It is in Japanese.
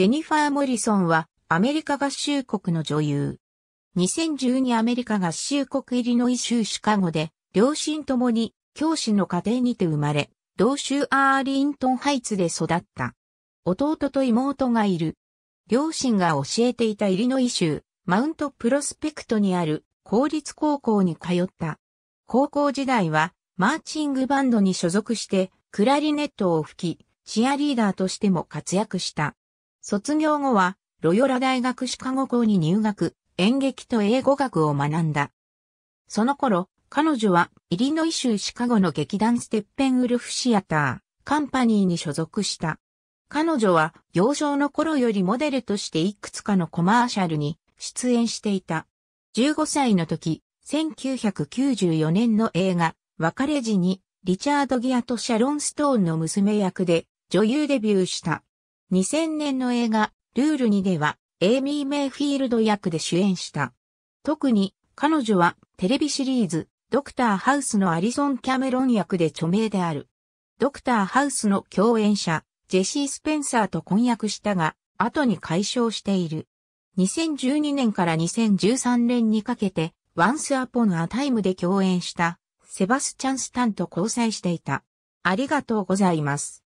ジェニファー・モリソンはアメリカ合衆国の女優。2012アメリカ合衆国イリノイ州シカゴで、両親ともに教師の家庭にて生まれ、同州アーリントンハイツで育った。弟と妹がいる。両親が教えていたイリノイ州、マウントプロスペクトにある公立高校に通った。高校時代はマーチングバンドに所属してクラリネットを吹き、チアリーダーとしても活躍した。卒業後は、ロヨラ大学シカゴ校に入学、演劇と英語学を学んだ。その頃、彼女は、イリノイ州シカゴの劇団ステッペンウルフシアター、カンパニーに所属した。彼女は、幼少の頃よりモデルとしていくつかのコマーシャルに出演していた。15歳の時、1994年の映画、別れ時に、リチャード・ギアとシャロン・ストーンの娘役で、女優デビューした。2000年の映画、ルール2では、エイミー・メイフィールド役で主演した。特に、彼女は、テレビシリーズ、ドクター・ハウスのアリソン・キャメロン役で著名である。ドクター・ハウスの共演者、ジェシー・スペンサーと婚約したが、後に解消している。2012年から2013年にかけて、ワンス・アポン・ア・タイムで共演した、セバスチャン・スタンと交際していた。ありがとうございます。